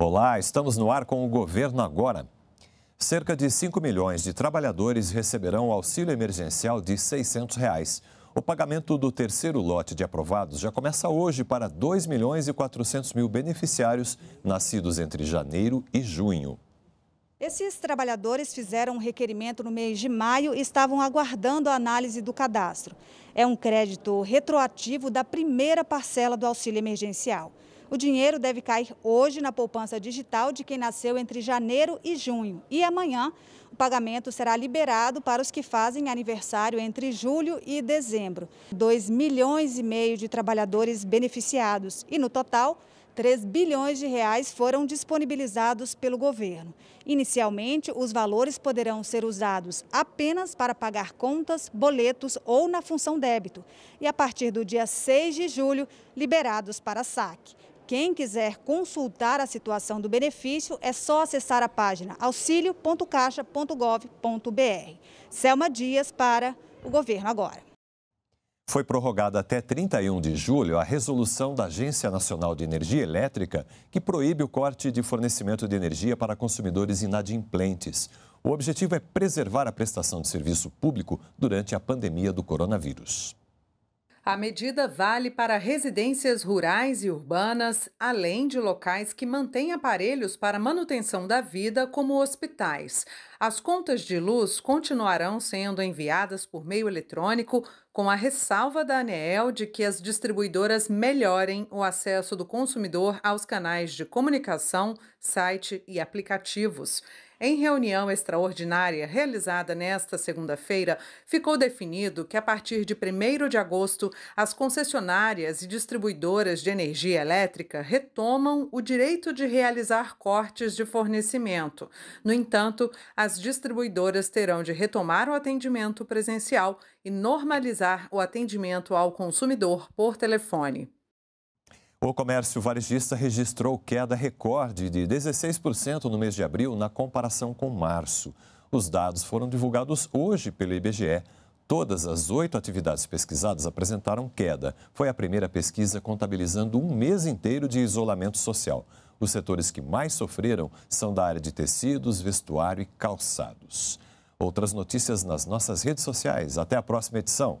Olá, estamos no ar com o Governo Agora. Cerca de 5 milhões de trabalhadores receberão auxílio emergencial de R$ 600. Reais. O pagamento do terceiro lote de aprovados já começa hoje para 2 milhões e 400 mil beneficiários nascidos entre janeiro e junho. Esses trabalhadores fizeram um requerimento no mês de maio e estavam aguardando a análise do cadastro. É um crédito retroativo da primeira parcela do auxílio emergencial. O dinheiro deve cair hoje na poupança digital de quem nasceu entre janeiro e junho. E amanhã, o pagamento será liberado para os que fazem aniversário entre julho e dezembro. 2 milhões e meio de trabalhadores beneficiados. E no total, 3 bilhões de reais foram disponibilizados pelo governo. Inicialmente, os valores poderão ser usados apenas para pagar contas, boletos ou na função débito. E a partir do dia 6 de julho, liberados para saque. Quem quiser consultar a situação do benefício é só acessar a página auxilio.caixa.gov.br. Selma Dias para o Governo Agora. Foi prorrogada até 31 de julho a resolução da Agência Nacional de Energia Elétrica que proíbe o corte de fornecimento de energia para consumidores inadimplentes. O objetivo é preservar a prestação de serviço público durante a pandemia do coronavírus. A medida vale para residências rurais e urbanas, além de locais que mantêm aparelhos para manutenção da vida, como hospitais. As contas de luz continuarão sendo enviadas por meio eletrônico com a ressalva da ANEEL de que as distribuidoras melhorem o acesso do consumidor aos canais de comunicação, site e aplicativos. Em reunião extraordinária realizada nesta segunda-feira, ficou definido que a partir de 1 de agosto, as concessionárias e distribuidoras de energia elétrica retomam o direito de realizar cortes de fornecimento. No entanto, as distribuidoras terão de retomar o atendimento presencial e normalizar o atendimento ao consumidor por telefone. O comércio varejista registrou queda recorde de 16% no mês de abril na comparação com março. Os dados foram divulgados hoje pelo IBGE. Todas as oito atividades pesquisadas apresentaram queda. Foi a primeira pesquisa contabilizando um mês inteiro de isolamento social. Os setores que mais sofreram são da área de tecidos, vestuário e calçados. Outras notícias nas nossas redes sociais. Até a próxima edição.